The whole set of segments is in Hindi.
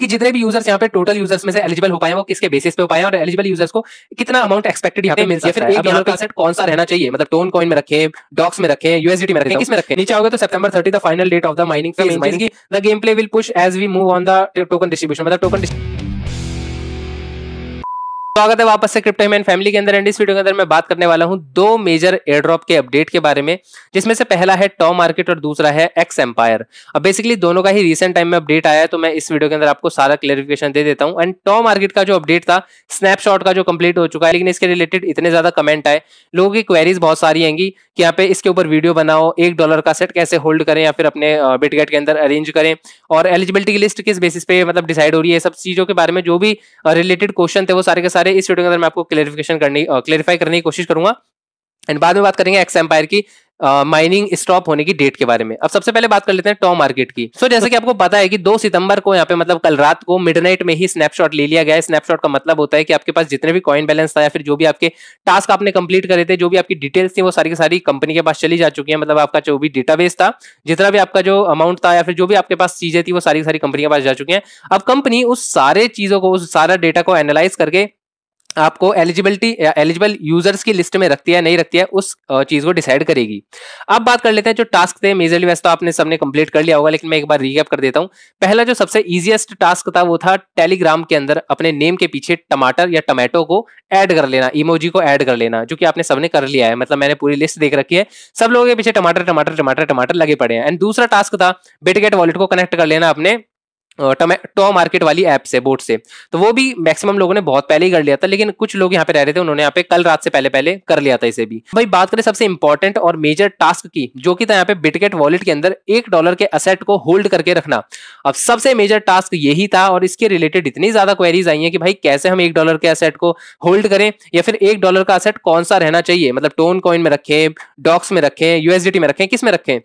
कि जितने भी यूजर्स यहाँ पे टोटल यूजर्स में से एलिजिबल हो पाए वो किसके बेसिस पे हो पाए और एलिजिबल यूजर्स को कितना अमाउंट एक्सपेक्टेड यहाँ पे मिल सकता है यहाँ का सेट कौन सा रहना चाहिए मतलब टोन कॉइन में रखें डॉक्स में रखे यूएसडी में रखें किस में रखें नीचे होगा तो September thirty the final date of the mining the game play will push as we move on the token distribution मतलब टोकन स्वागत है वापस से क्रिप्टो फैमिली के अंदर एंड इस वीडियो के अंदर मैं बात करने वाला हूं दो मेजर एयरड्रॉप के अपडेट के बारे में जिसमें से पहला है टॉ मार्केट और दूसरा है एक्स एम्पायर अब बेसिकली दोनों का ही रिसेंट टाइम में अपडेट आया है तो मैं इस वीडियो के अंदर आपको सारा क्लियरिफिकेशन दे देता हूं एंड टॉ मार्केट का जो अपडेट था स्नैपशॉट का जो कंप्लीट हो चुका है लेकिन इसके रिलेटेड इतने ज्यादा कमेंट आए लोगों की क्वेरीज बहुत सारी आएंगी कि यहाँ पे इसके ऊपर वीडियो बनाओ एक डॉलर का सेट कैसे होल्ड करें या फिर अपने बिटगेट के अंदर अरेंज करें और एलिजिबिलिटी की लिस्ट किस बेसिस पे मतलब डिसाइड हो रही है सब चीजों के बारे में जो भी रिलेटेड क्वेश्चन थे वो सारे के सारे सारे इस वीडियो के अंदर मैं आपको क्लेरिफिकेशन करनी क्लेरिफाई करने की कोशिश करूंगा एंड बाद में बात करेंगे एक्स एम्पायर की माइनिंग uh, स्टॉप होने की डेट के बारे में अब सबसे पहले बात कर लेते हैं टॉप मार्केट की सो so, जैसे कि आपको पता है कि 2 सितंबर को यहाँ पे मतलब कल रात को मिडनाइट में ही स्नैपशॉट ले लिया गया है स्नैपशॉट का मतलब होता है कि आपके पास जितने भी कॉइन बैलेंस था या फिर जो भी आपके टास्क आपने कंप्लीट करे थे जो भी आपकी डिटेल्स थी वो सारी की सारी कंपनी के पास चली जा चुकी है मतलब आपका जो भी डेटा था जितना भी आपका जो अमाउंट था या फिर जो भी आपके पास चीजें थी वो सारी की सारी कंपनी के पास जा चुकी है अब कंपनी उस सारे चीजों को उस सारा डेटा को एनालाइज करके आपको एलिजिबिलिटी एलिजिबल यूजर्स की लिस्ट में रखती है नहीं रखती है उस चीज को डिसाइड करेगी अब बात कर लेते हैं जो टास्क थे मेजरली वैसे तो आपने सबने कंप्लीट कर लिया होगा लेकिन मैं एक बार रीकैप कर देता हूं पहला जो सबसे इजीएस्ट टास्क था वो था टेलीग्राम के अंदर अपने नेम के पीछे टमाटर या टमाटो को एड कर लेना इमोजी को एड कर लेना जो कि आपने सबने कर लिया है मतलब मैंने पूरी लिस्ट देख रखी है सब लोगों के पीछे टमाटर टमाटर टमाटर टमाटर लगे पड़े हैं एंड दूसरा टास्क था बिटगेट वॉलेट को कनेक्ट कर लेना अपने टो मार्केट वाली ऐप से बोट से तो वो भी मैक्सिमम लोगों ने बहुत पहले ही कर लिया था लेकिन कुछ लोग यहाँ पे रह रहे थे उन्होंने यहाँ पे कल रात से पहले पहले कर लिया था इसे भी भाई बात करें सबसे इंपॉर्टेंट और मेजर टास्क की जो कि था यहाँ पे बिटकेट वॉलेट के अंदर एक डॉलर के असेट को होल्ड करके रखना अब सबसे मेजर टास्क यही था और इसके रिलेटेड इतनी ज्यादा क्वेरीज आई है कि भाई कैसे हम एक डॉलर के असेट को होल्ड करें या फिर एक डॉलर का असेट कौन सा रहना चाहिए मतलब टोन कॉइन में रखें डॉक्स में रखें यूएसडीटी में रखें किस में रखें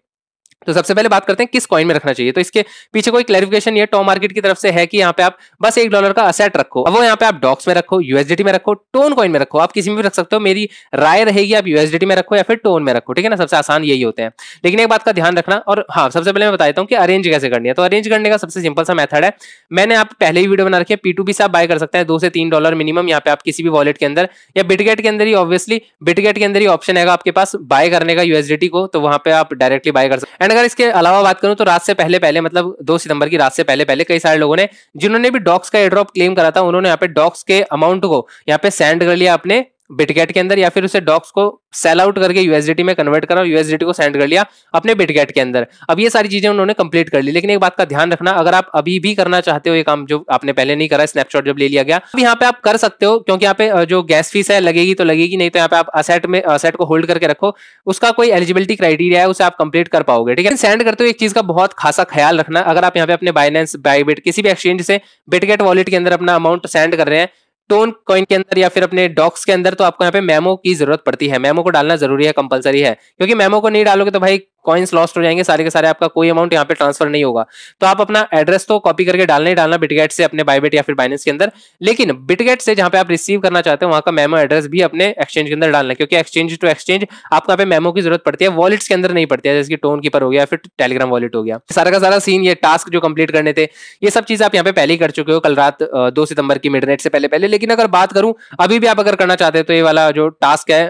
तो सबसे पहले बात करते हैं किस कॉइन में रखना चाहिए तो इसके पीछे कोई क्लेरिफिकेशन ये टॉप मार्केट की तरफ से है कि यहाँ पे आप बस एक डॉलर का असेट रखो अब वो यहाँ पे आप डॉक्स में रखो यूएसडीटी में रखो टोन कॉइन में रखो आप किसी में भी रख सकते हो मेरी राय रहेगी आप यूएसडीटी में रखो या फिर टोन में रखो ठीक है ना सबसे आसान यही होते हैं लेकिन एक बात का ध्यान रखना और हाँ सबसे पहले मैं बता देता हूँ कि अरेंज कैसे करनी है तो अरेंज करने का सबसे सिंपल सा मेथड है मैंने आप पहले ही वीडियो बना रखी है पीटू से आप बाय कर सकते हैं दो से तीन डॉलर मिनिमम यहाँ पे आप किसी भी वॉलेट के अंदर या बिटगेट के अंदर ही ऑब्वियसली बिटगेट के अंदर ही ऑप्शन है आपके पास बाय करने का यूएसडीटी को तो वहां पे आप डायरेक्टली बाय कर सकते हैं अगर इसके अलावा बात करूं तो रात से पहले पहले मतलब दो सितंबर की रात से पहले पहले कई सारे लोगों ने जिन्होंने भी डॉक्स का एड्रॉप क्लेम करा था उन्होंने यहाँ पे डॉक्स के अमाउंट को यहाँ पे सेंड कर लिया अपने बिटगेट के अंदर या फिर उसे डॉक्स को सेल आउट करके यूएसडीटी में कन्वर्ट करा यूएसडीटी को सेंड कर लिया अपने बिटगेट के अंदर अब ये सारी चीजें उन्होंने कंप्लीट कर ली लेकिन एक बात का ध्यान रखना अगर आप अभी भी करना चाहते हो ये काम जो आपने पहले नहीं करा स्नैपशॉट जब ले लिया गया अब यहाँ पे आप कर सकते हो क्योंकि यहाँ पे जो गैस फीस है लगेगी तो लगेगी नहीं तो यहाँ पे आप असेट में असेट को होल्ड करके रखो उसका कोई एलिजिबिलिटी क्राइटेरिया है उसे आप कंप्लीट कर पाओगे ठीक है सेंड करते हो एक चीज का बहुत खासा ख्याल रखना अगर आप यहाँ पे अपने बाइनेंस बाइबेट किसी भी एक्सचेंज से बिटगेट वॉलेट के अंदर अपना अमाउंट सेंड कर रहे हैं टोन कॉइन के अंदर या फिर अपने डॉक्स के अंदर तो आपको यहाँ पे मेमो की जरूरत पड़ती है मेमो को डालना जरूरी है कंपलसरी है क्योंकि मेमो को नहीं डालोगे तो भाई कॉइन्स लॉस्ट हो जाएंगे सारे के सारे आपका कोई अमाउंट यहाँ पे ट्रांसफर नहीं होगा तो आप अपना एड्रेस तो कॉपी करके डालना ही डालना बिटगेट से अपने बाइबेट या फिर बाइनेंस के अंदर लेकिन बिटगेट से जहां पे आप रिसीव करना चाहते हो वहां का मेमो एड्रेस भी अपने एक्सचेंज के अंदर डालना क्योंकि एक्सचेंज टू एक्सचेंज आपको यहाँ पे मेमो की जरूरत पड़ती है वॉलेट्स के अंदर नहीं पड़ती है जैसे कि टोन कीपर हो गया फिर टेलीग्राम वॉलेट हो गया सारा का सारा सीन ये टास्क जो कंप्लीट करने थे ये सब चीज आप यहाँ पे पहले ही कर चुके हो कल रात दो सितंबर की मिडनाइट से पहले पहले लेकिन अगर बात करूं अभी भी आप अगर करना चाहते हो तो ये वाला जो टास्क है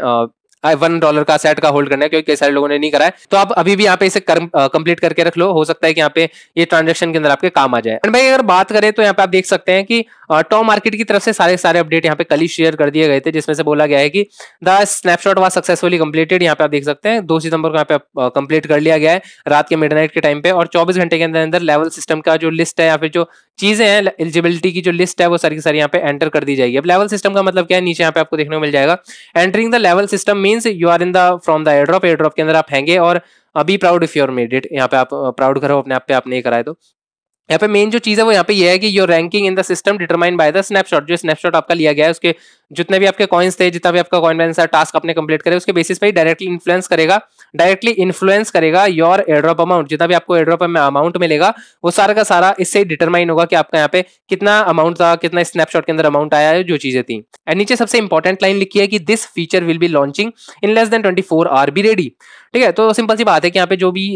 वन डॉलर का सेट का होल्ड करना है क्योंकि कई सारे लोगों ने नहीं करा है तो आप अभी भी यहाँ पे इसे कंप्लीट करके रख लो हो सकता है कि यहाँ पे ये ट्रांजेक्शन के अंदर आपके काम आ जाए एंड भाई अगर बात करें तो यहाँ पे आप देख सकते हैं कि टॉप मार्केट की तरफ से सारे सारे अपडेट यहाँ पे कल ही शेयर कर दिए गए थे जिसमें से बोला गया है कि the snapshot was successfully completed यहाँ पे आप देख सकते हैं दो सितंबर को यहाँ पे कंप्लीट कर लिया गया है रात के मिडनाइट के टाइम पे और चौबीस घंटे के अंदर अंदर लेवल सिस्टम का जो लिस्ट है या फिर जो चीजें हैं एलिजिबिलिटी की जो लिस्ट है वो सारी की सारी यहाँ पे एंटर कर दी जाएगी अब लेवल सिस्टम का मतलब क्या है नीचे यहाँ पे आपको देखने को मिल जाएगा entering the level system means you are in the from the airdrop airdrop के अंदर आप हैंगे और अभी प्राउड इफ योर मेडिट यहाँ पे आप प्राउड करो अपने आप पे आपने कराए तो यहाँ पे मेन जो चीज़ है वो यहाँ पे ये यह है कि your ranking in the system determine by the snapshot जो स्नैपशॉट आपका लिया गया है उसके जितने भी आपके कॉइन्स थे जितना भी आपका कॉइन बैलेंस है टास्क आपने कंप्लीट करे उसके बेसिस पे ही डायरेक्टली इन्फ्लुएंस करेगा डायरेक्टली इन्फ्लुएंस करेगा योर एड्रॉप अमाउंट जितना भी आपको एड्रॉप अमाउंट मिलेगा वो सारा का सारा इससे डिटरमाइन होगा कि आपका यहाँ पे कितना अमाउंट था कितना स्नैपशॉट के अंदर अमाउंट आया है जो चीजें थी एंड नीचे सबसे इंपॉर्टेंट लाइन लिखी है कि this feature will be launching in less than twenty four hour be ready ठीक है तो सिंपल सी बात है कि यहाँ पे जो भी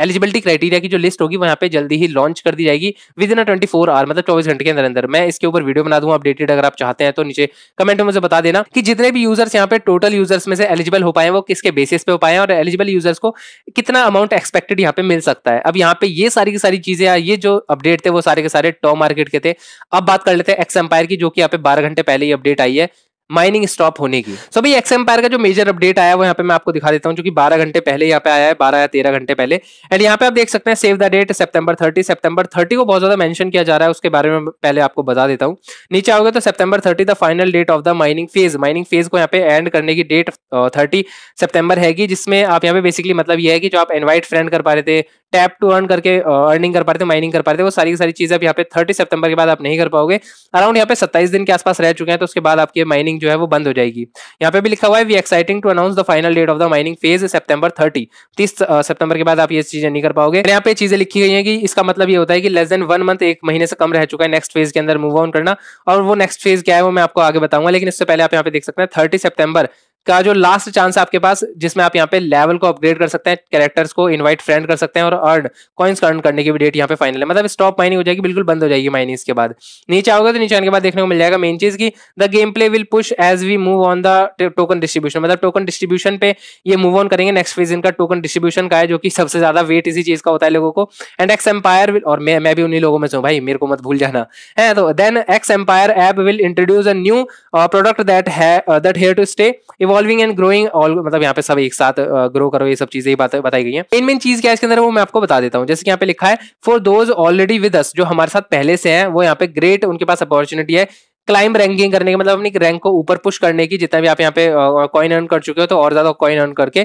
एलिजिबिलिटी क्राइटेरिया की जो लिस्ट होगी वहां पे जल्दी ही लॉन्च कर दी जाएगी within twenty four hour मतलब चौबीस घंटे के अंदर अंदर मैं इसके ऊपर वीडियो बना दूंगा अपडेटेड अगर आप चाहते हैं तो नीचे कमेंट में मुझे बता देना कि जितने भी यूजर्स यहाँ पे टोटल यूजर्स में से एलिजिबल हो पाए वो किसके बेसिस पे हो पाए और एलिजिबल यूजर्स को कितना अमाउंट एक्सपेक्टेड यहाँ पे मिल सकता है अब यहाँ पे ये सारी की सारी चीजें ये जो अपडेट थे वो सारे के सारे टॉप मार्केट के थे अब बात कर लेते हैं एक्स एम्पायर की जो कि यहाँ पे बारह घंटे पहले ही अपडेट आई है माइनिंग स्टॉप होने की सो भाई एक्स एम्पायर का जो मेजर अपडेट आया वो यहाँ पे मैं आपको दिखा देता हूँ जो कि 12 घंटे पहले यहाँ पे आया है 12 या 13 घंटे पहले एंड यहाँ पे आप देख सकते हैं सेव द डेट सितंबर 30 सितंबर 30 को बहुत ज्यादा मेंशन किया जा रहा है उसके बारे में पहले आपको बता देता हूँ नीचे आओगे तो September thirty the final date of the mining phase mining phase को यहाँ पे एंड करने की डेट थर्टी सेप्टेम्बर हैगी जिसमें आप यहाँ पे बेसिकली मतलब ये है कि जो आप इन्वाइट फ्रेंड कर पा रहे थे टैप टू अर्न करके अर्निंग uh, कर पा रहे थे माइनिंग कर पा रहे थे वो सारी की सारी चीजें आप यहाँ पे थर्टी सितंबर के बाद आप नहीं कर पाओगे अराउंड यहाँ पे सत्ताईस दिन के आसपास रह चुके हैं तो उसके बाद आपकी माइनिंग माइनिंग जो है वो बंद हो जाएगी यहाँ पे भी लिखा हुआ है we exciting to announce the final date of the mining phase September thirty तीस सितंबर के बाद आप ये चीजें नहीं कर पाओगे यहाँ पे चीजें लिखी गई है कि इसका मतलब ये होता है कि लेस देन वन मंथ एक महीने से कम रह चुका है नेक्स्ट फेज के अंदर मूव ऑन करना और वो नेक्स्ट फेज क्या है वो मैं आपको आगे बताऊंगा लेकिन इससे पहले आप यहाँ पे देख सकते हैं थर्टी सेप्टेबर का जो लास्ट चांस है आपके पास जिसमें आप यहाँ पे लेवल को अपग्रेड कर सकते हैं कैरेक्टर्स को इनवाइट फ्रेंड कर सकते हैं और अर्न कॉइन्स अर्न करने की भी डेट यहाँ पे फाइनल है मतलब स्टॉप माइनिंग हो जाएगी बिल्कुल बंद हो जाएगी माइनिंग के बाद नीचे आओगे तो नीचे आने के बाद देखने को मिल जाएगा मेन चीज की the game play will push as we move on the token distribution मतलब टोकन डिस्ट्रीब्यूशन पे ये मूव ऑन करेंगे नेक्स्ट फेज इनका टोकन डिस्ट्रीब्यूशन का है जो कि सबसे ज्यादा वेट इसी चीज का होता है लोगों को एंड एक्स एम्पायर और मैं मैं भी उन्हीं लोगों में सो भाई मेरे को मत भूल जाना है तो then X Empire app will introduce a new product that है that here to stay evolve evolving and growing all मतलब यहाँ पे सब एक साथ ग्रो करो ये सब चीजें बताई गई है मेन मेन चीज क्या है इसके अंदर वो मैं आपको बता देता हूँ जैसे यहाँ पे लिखा है for those already with us जो हमारे साथ पहले से है वो यहाँ पे ग्रेट उनके पास अपॉर्चुनिटी है क्लाइम रैंकिंग करने की मतलब अपनी रैंक को ऊपर पुश करने की जितना भी आप यहाँ पे कॉइन अर्न कर चुके हो तो और ज्यादा कॉइन अर्न करके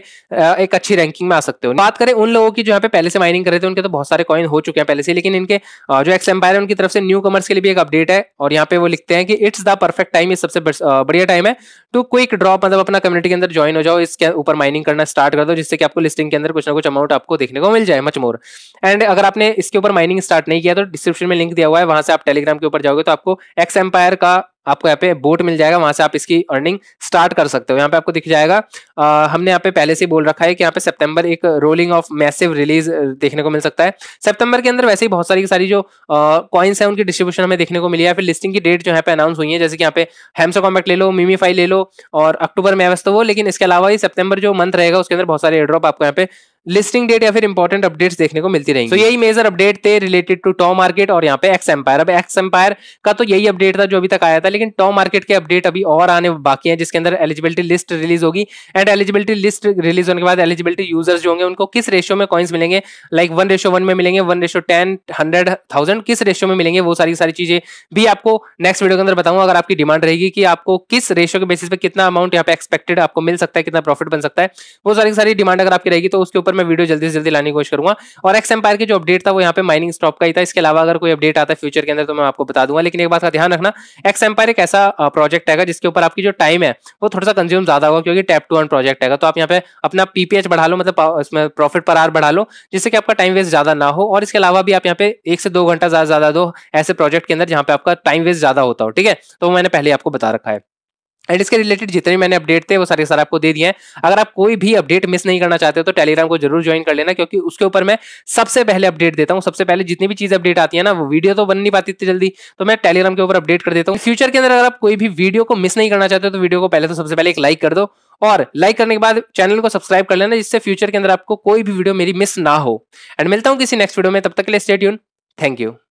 एक अच्छी रैंकिंग में आ सकते हो बात करें उन लोगों की जो यहाँ पे पहले से माइनिंग कर रहे थे उनके तो बहुत सारे कॉइन हो चुके हैं पहले से लेकिन इनके जो एक्स एम्पायर है उनकी तरफ से न्यू कमर्स के लिए भी एक अपडेट है और यहाँ पे वो लिखते हैं कि इट्स द परफेक्ट टाइम ये सबसे बढ़िया टाइम है टू क्विक ड्रॉप मतलब अपना कम्युनिटी के अंदर ज्वाइन हो जाओ इसके ऊपर माइनिंग करना स्टार्ट कर दो जिससे कि आपको लिस्टिंग के अंदर कुछ ना कुछ अमाउंट आपको देखने को मिल जाए मच मोर एंड अगर आपने इसके ऊपर माइनिंग स्टार्ट नहीं किया तो डिस्क्रिप्शन में लिंक दिया हुआ है वहां से आप टेलीग्राम के ऊपर जाओगे तो आपको एक्स एम्पायर का आपको यहाँ पे बोट मिल जाएगा वहां से आप इसकी अर्निंग स्टार्ट कर सकते हो यहाँ पे आपको दिख जाएगा आ, हमने यहाँ पे पहले से बोल रखा है कि यहाँ पे सितंबर एक रोलिंग ऑफ मैसिव रिलीज देखने को मिल सकता है सितंबर के अंदर वैसे ही बहुत सारी सारी जो कॉइन्स है उनकी डिस्ट्रीब्यूशन हमें देखने को मिली है फिर लिस्टिंग की डेट जो यहाँ पे अनाउंस हुई है जैसे कि यहाँ पे हेम्सो कॉम्पैक्ट ले लो मीमी ले लो और अक्टूबर में अवस्था वो लेकिन इसके अलावा ही सितंबर जो मंथ रहेगा उसके अंदर बहुत सारे एड्रॉप आपको यहाँ पे लिस्टिंग डेट या फिर इंपॉर्टेंट अपडेट्स देखने को मिलती रहेंगी तो so, यही मेजर अपडेट थे रिलेटेड टू टॉ मार्केट और यहाँ पे एक्स एम्पायर अब एक्स एम्पायर का तो यही अपडेट था जो अभी तक आया था लेकिन टॉ मार्केट के अपडेट अभी और आने बाकी हैं जिसके अंदर एलिजिबिलिटी लिस्ट रिलीज होगी एंड एलिजिबिलिटी लिस्ट रिलीज होने के बाद एलिजिबिलिटी यूजर्स जो होंगे उनको किस रेशो में कॉइन्स मिलेंगे लाइक वन रेशो वन में मिलेंगे one ratio ten hundred thousand किस रेशो में मिलेंगे वो सारी सारी चीजें भी आपको नेक्स्ट वीडियो के अंदर बताऊंगा अगर आपकी डिमांड रहेगी कि आपको किस रेशो के बेसिस पे कितना अमाउंट यहाँ पे एक्सपेक्टेड आपको मिल सकता है कितना प्रॉफिट बन सकता है वो सारी सारी डिमांड अगर आपकी रहेगी तो उसके ऊपर पर मैं वीडियो जल्दी से जल्दी लाने की कोशिश करूंगा और एक्स एम्पायर की जो अपडेट था वो यहाँ पे माइनिंग स्टॉप का ही था इसके अलावा अगर कोई अपडेट आता है फ्यूचर के अंदर तो मैं आपको बता दूंगा लेकिन एक बात का ध्यान रखना एक्स एम्पायर एक ऐसा प्रोजेक्ट है जिसके ऊपर आपकी जो टाइम है वो थोड़ा सा कंज्यूम ज्यादा होगा क्योंकि टैप टू वन प्रोजेक्ट है तो आप यहाँ पे अपना पीपीएच बढ़ा लो मतलब इसमें प्रॉफिट पर आर बढ़ा लो जिससे कि आपका टाइम वेस्ट ज्यादा ना हो और इसके अलावा भी आप यहाँ पे एक से दो घंटा ज्यादा ज्यादा दो ऐसे प्रोजेक्ट के अंदर जहाँ पे आपका टाइम वेस्ट ज्यादा होता हो ठीक है तो मैंने पहले आपको बता रखा है एंड इसके रिलेटेड जितने मैंने अपडेट थे वो सारे सारे आपको दे दिए हैं अगर आप कोई भी अपडेट मिस नहीं करना चाहते हो तो टेलीग्राम को जरूर ज्वाइन कर लेना क्योंकि उसके ऊपर मैं सबसे पहले अपडेट देता हूँ सबसे पहले जितनी भी चीज अपडेट आती है ना वो वीडियो तो बन नहीं पाती इतनी जल्दी तो मैं टेलीग्राम के ऊपर अपडेट कर देता हूँ फ्यूचर के अंदर अगर आप कोई भी वीडियो को मिस नहीं करना चाहते हो तो वीडियो को पहले तो सबसे पहले एक लाइक कर दो और लाइक करने के बाद चैनल को सब्सक्राइब कर लेना जिससे फ्यूचर के अंदर आपको कोई भी वीडियो मेरी मिस ना हो एंड मिलता हूँ किसी नेक्स्ट वीडियो में तब तक के लिए स्टेट यून थैंक यू